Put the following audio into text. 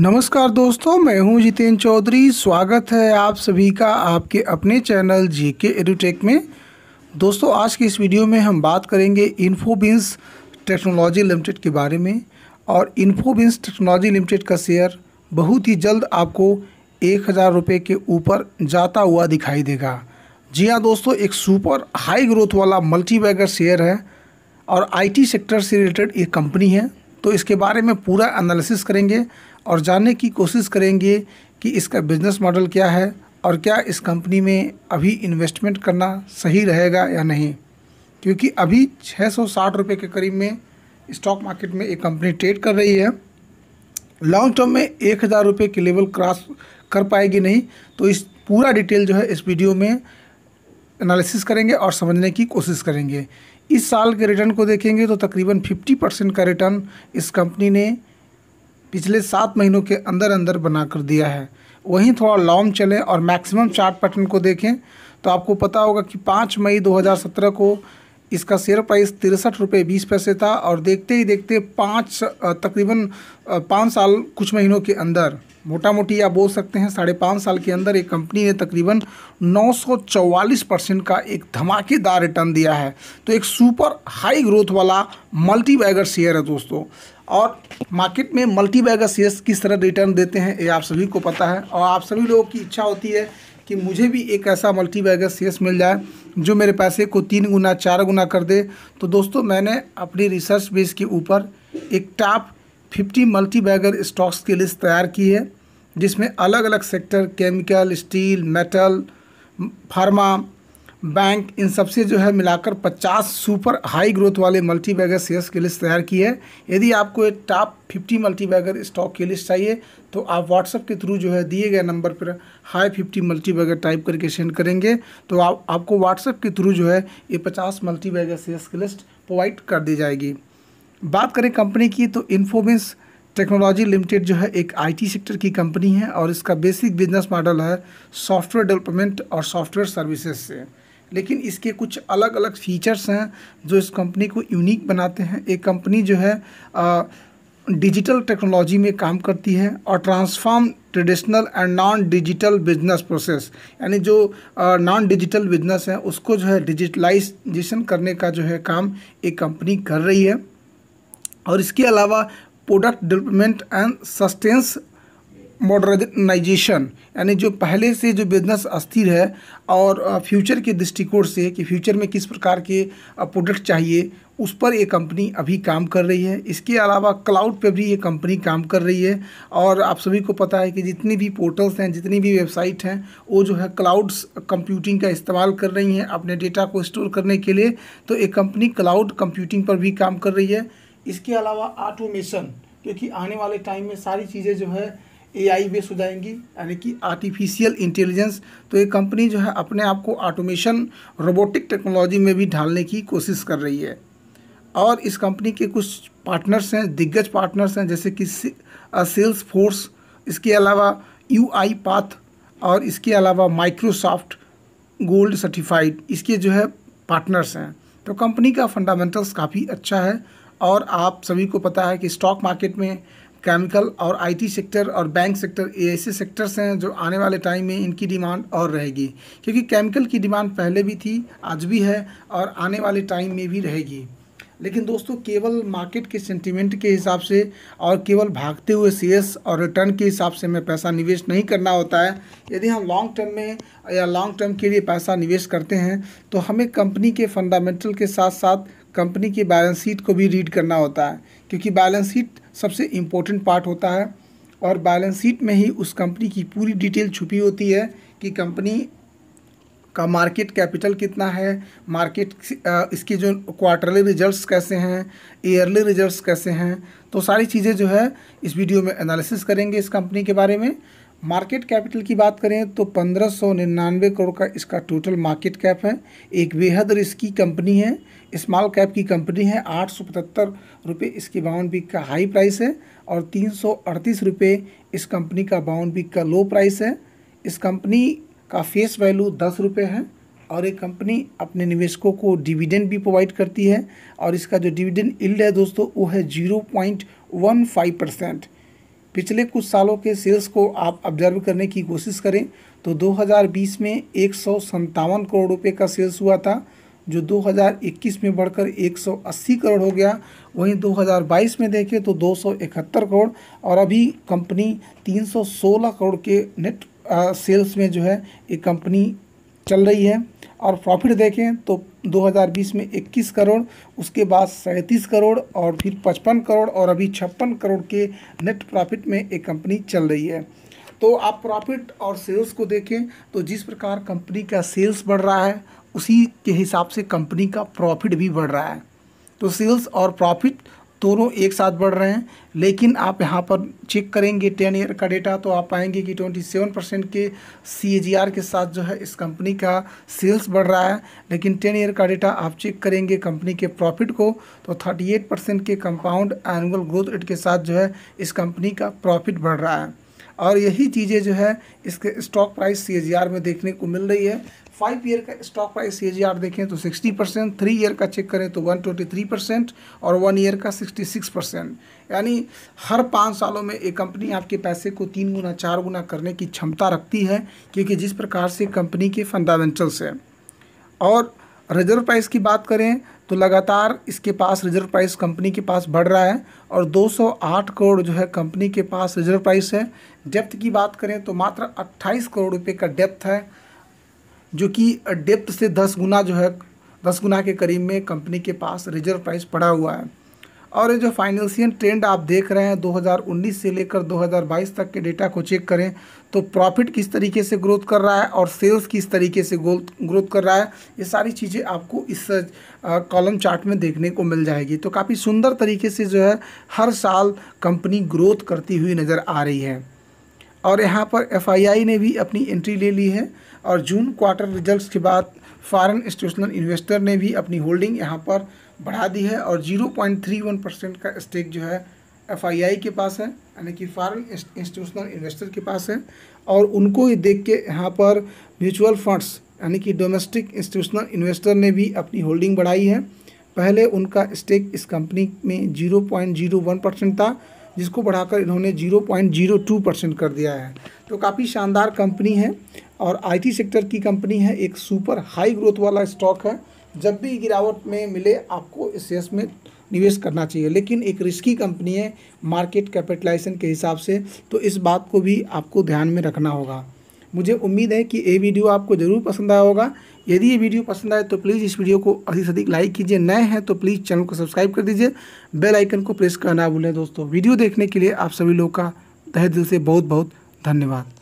नमस्कार दोस्तों मैं हूं जितेन चौधरी स्वागत है आप सभी का आपके अपने चैनल जी के एडुटेक में दोस्तों आज की इस वीडियो में हम बात करेंगे इन्फोबिंस टेक्नोलॉजी लिमिटेड के बारे में और इन्फोबिन्स टेक्नोलॉजी लिमिटेड का शेयर बहुत ही जल्द आपको एक हज़ार रुपये के ऊपर जाता हुआ दिखाई देगा जी हाँ दोस्तों एक सुपर हाई ग्रोथ वाला मल्टीबैगर शेयर है और आईटी सेक्टर से रिलेटेड एक कंपनी है तो इसके बारे में पूरा एनालिसिस करेंगे और जानने की कोशिश करेंगे कि इसका बिज़नेस मॉडल क्या है और क्या इस कंपनी में अभी इन्वेस्टमेंट करना सही रहेगा या नहीं क्योंकि अभी छः सौ के करीब में स्टॉक मार्केट में एक कंपनी ट्रेड कर रही है लॉन्ग टर्म में एक हज़ार रुपये की लेवल क्रॉस कर पाएगी नहीं तो इस पूरा डिटेल जो है इस वीडियो में एनालिसिस करेंगे और समझने की कोशिश करेंगे इस साल के रिटर्न को देखेंगे तो तकरीबन 50 परसेंट का रिटर्न इस कंपनी ने पिछले सात महीनों के अंदर अंदर बना कर दिया है वहीं थोड़ा लॉन्ग चलें और मैक्सिमम चार्ट पैटर्न को देखें तो आपको पता होगा कि पाँच मई 2017 को इसका शेयर प्राइस तिरसठ रुपये बीस पैसे था और देखते ही देखते पाँच तकरीबन पाँच साल कुछ महीनों के अंदर मोटा मोटी आप बोल सकते हैं साढ़े पाँच साल के अंदर एक कंपनी ने तकरीबन 944 परसेंट का एक धमाकेदार रिटर्न दिया है तो एक सुपर हाई ग्रोथ वाला मल्टी बैगर शेयर है दोस्तों और मार्केट में मल्टी बैगर शेयर्स किस तरह रिटर्न देते हैं ये आप सभी को पता है और आप सभी लोगों की इच्छा होती है कि मुझे भी एक ऐसा मल्टी बैगर शेयर्स मिल जाए जो मेरे पैसे को तीन गुना चार गुना कर दे तो दोस्तों मैंने अपनी रिसर्च बेस के ऊपर एक top fifty multibagger stocks की लिस्ट तैयार की है जिसमें अलग अलग sector chemical steel metal pharma bank इन सबसे जो है मिलाकर 50 सुपर हाई ग्रोथ वाले मल्टी बैगर शेयर्स की लिस्ट तैयार की है यदि आपको एक टॉप 50 मल्टी बैगर स्टॉक की लिस्ट चाहिए तो आप व्हाट्सअप के थ्रू जो है दिए गए नंबर पर हाई 50 मल्टी बैगर टाइप करके सेंड करेंगे तो आप आपको व्हाट्सएप के थ्रू जो है ये 50 मल्टी बैगर शेयर्स की लिस्ट प्रोवाइड कर दी जाएगी बात करें कंपनी की तो इन्फोमिस टेक्नोलॉजी लिमिटेड जो है एक आईटी सेक्टर की कंपनी है और इसका बेसिक बिजनेस मॉडल है सॉफ्टवेयर डेवलपमेंट और सॉफ्टवेयर सर्विसेज से लेकिन इसके कुछ अलग अलग फीचर्स हैं जो इस कंपनी को यूनिक बनाते हैं एक कंपनी जो है आ, डिजिटल टेक्नोलॉजी में काम करती है और transform traditional and non digital business process यानी जो नॉन डिजिटल बिजनेस है उसको जो है डिजिटलाइजेशन करने का जो है काम एक कंपनी कर रही है और इसके अलावा product development and sustenance modernisation यानी जो पहले से जो बिजनेस अस्थिर है और फ्यूचर के दृष्टिकोण से कि फ्यूचर में किस प्रकार के प्रोडक्ट चाहिए उस पर ये कंपनी अभी काम कर रही है इसके अलावा क्लाउड पे भी ये कंपनी काम कर रही है और आप सभी को पता है कि जितनी भी पोर्टल्स हैं जितनी भी वेबसाइट हैं वो जो है क्लाउड्स कंप्यूटिंग का इस्तेमाल कर रही हैं अपने डेटा को स्टोर करने के लिए तो ये कंपनी क्लाउड कंप्यूटिंग पर भी काम कर रही है इसके अलावा ऑटोमेशन क्योंकि आने वाले टाइम में सारी चीज़ें जो है ए आई बेस हो जाएंगी यानी कि आर्टिफिशियल इंटेलिजेंस तो ये कंपनी जो है अपने आप को ऑटोमेशन रोबोटिक टेक्नोलॉजी में भी ढालने की कोशिश कर रही है और इस कंपनी के कुछ पार्टनर्स हैं दिग्गज पार्टनर्स हैं जैसे कि सेल्स फोर्स इसके अलावा यू आई पाथ और इसके अलावा माइक्रोसॉफ्ट गोल्ड सर्टिफाइड इसके जो है पार्टनर्स हैं तो कंपनी का फंडामेंटल्स काफ़ी अच्छा है और आप सभी को पता है कि स्टॉक मार्केट में केमिकल और आईटी सेक्टर और बैंक सेक्टर ये ऐसे सेक्टर्स हैं जो आने वाले टाइम में इनकी डिमांड और रहेगी क्योंकि केमिकल की डिमांड पहले भी थी आज भी है और आने वाले टाइम में भी रहेगी लेकिन दोस्तों केवल मार्केट के सेंटिमेंट के हिसाब से और केवल भागते हुए सीएस और रिटर्न के हिसाब से हमें पैसा निवेश नहीं करना होता है यदि हम लॉन्ग टर्म में या लॉन्ग टर्म के लिए पैसा निवेश करते हैं तो हमें कंपनी के फंडामेंटल के साथ साथ कंपनी की बैलेंस शीट को भी रीड करना होता है क्योंकि बैलेंस शीट सबसे इम्पोर्टेंट पार्ट होता है और बैलेंस शीट में ही उस कंपनी की पूरी डिटेल छुपी होती है कि कंपनी का मार्केट कैपिटल कितना है मार्केट इसके जो क्वार्टरली रिजल्ट्स कैसे हैं ईयरली रिजल्ट्स कैसे हैं तो सारी चीज़ें जो है इस वीडियो में एनालिसिस करेंगे इस कंपनी के बारे में मार्केट कैपिटल की बात करें तो पंद्रह सौ निन्यानवे करोड़ का इसका टोटल मार्केट कैप है एक बेहद रिस्की कंपनी है स्मॉल कैप की कंपनी है आठ सौ पचहत्तर रुपये इसकी बाउंड बिक का हाई प्राइस है और तीन सौ अड़तीस रुपये इस कंपनी का बाउंड बिक का लो प्राइस है इस कंपनी का फेस वैल्यू दस रुपये है और ये कंपनी अपने निवेशकों को डिविडेंड भी प्रोवाइड करती है और इसका जो डिविडेंड इल्ड है दोस्तों वो है zero point one five percent पिछले कुछ सालों के सेल्स को आप ऑब्जर्व करने की कोशिश करें तो 2020 में एक करोड़ रुपए का सेल्स हुआ था जो 2021 में बढ़कर 180 करोड़ हो गया वहीं 2022 में देखें तो दो करोड़ और अभी कंपनी 316 करोड़ के नेट सेल्स में जो है ये कंपनी चल रही है और प्रॉफिट देखें तो 2020 में 21 करोड़ उसके बाद सैंतीस करोड़ और फिर 55 करोड़ और अभी छप्पन करोड़ के नेट प्रॉफिट में एक कंपनी चल रही है तो आप प्रॉफिट और सेल्स को देखें तो जिस प्रकार कंपनी का सेल्स बढ़ रहा है उसी के हिसाब से कंपनी का प्रॉफिट भी बढ़ रहा है तो सेल्स और प्रॉफिट दोनों एक साथ बढ़ रहे हैं लेकिन आप यहाँ पर चेक करेंगे टेन ईयर का डेटा तो आप पाएंगे कि ट्वेंटी सेवन परसेंट के सी के साथ जो है इस कंपनी का सेल्स बढ़ रहा है लेकिन टेन ईयर का डेटा आप चेक करेंगे कंपनी के प्रॉफिट को तो थर्टी एट परसेंट के कंपाउंड एनुअल ग्रोथ रेट के साथ जो है इस कंपनी का प्रॉफिट बढ़ रहा है और यही चीज़ें जो है इसके स्टॉक प्राइस सी में देखने को मिल रही है फाइव ईयर का स्टॉक प्राइस सी देखें तो सिक्सटी परसेंट थ्री ईयर का चेक करें तो वन ट्वेंटी थ्री परसेंट और वन ईयर का सिक्सटी सिक्स परसेंट यानी हर पाँच सालों में एक कंपनी आपके पैसे को तीन गुना चार गुना करने की क्षमता रखती है क्योंकि जिस प्रकार से कंपनी के फंडामेंटल्स हैं और रिजर्व प्राइस की बात करें तो लगातार इसके पास रिजर्व प्राइस कंपनी के पास बढ़ रहा है और 208 करोड़ जो है कंपनी के पास रिजर्व प्राइस है डेप्थ की बात करें तो मात्र 28 करोड़ रुपए का डेप्थ है जो कि डेप्थ से 10 गुना जो है 10 गुना के करीब में कंपनी के पास रिजर्व प्राइस पड़ा हुआ है और ये जो फाइनेंशियल ट्रेंड आप देख रहे हैं 2019 से लेकर 2022 तक के डेटा को चेक करें तो प्रॉफिट किस तरीके से ग्रोथ कर रहा है और सेल्स किस तरीके से ग्रोथ कर रहा है ये सारी चीज़ें आपको इस कॉलम चार्ट में देखने को मिल जाएगी तो काफ़ी सुंदर तरीके से जो है हर साल कंपनी ग्रोथ करती हुई नज़र आ रही है और यहाँ पर एफ ने भी अपनी एंट्री ले ली है और जून क्वार्टर रिजल्ट के बाद फॉरन इंस्टीट्यूशनल इन्वेस्टर ने भी अपनी होल्डिंग यहाँ पर बढ़ा दी है और 0.31 परसेंट का स्टेक जो है एफआईआई के पास है यानी कि फॉरेन इंस्टीट्यूशनल इन्वेस्टर के पास है और उनको ही देख के यहाँ पर म्यूचुअल फंड्स यानी कि डोमेस्टिक इंस्टीट्यूशनल इन्वेस्टर ने भी अपनी होल्डिंग बढ़ाई है पहले उनका स्टेक इस कंपनी में वन परसेंट था जिसको बढ़ाकर इन्होंने 0.02 परसेंट कर दिया है तो काफ़ी शानदार कंपनी है और आईटी सेक्टर की कंपनी है एक सुपर हाई ग्रोथ वाला स्टॉक है जब भी गिरावट में मिले आपको इस शेयर्स में निवेश करना चाहिए लेकिन एक रिस्की कंपनी है मार्केट कैपिटलाइजेशन के हिसाब से तो इस बात को भी आपको ध्यान में रखना होगा मुझे उम्मीद है कि ये वीडियो आपको ज़रूर पसंद आया होगा यदि ये वीडियो पसंद आए तो प्लीज़ इस वीडियो को अधिक से अधिक लाइक कीजिए नए हैं तो प्लीज़ चैनल को सब्सक्राइब कर दीजिए बेल आइकन को प्रेस करना भूलें दोस्तों वीडियो देखने के लिए आप सभी लोग का तहे दिल से बहुत बहुत धन्यवाद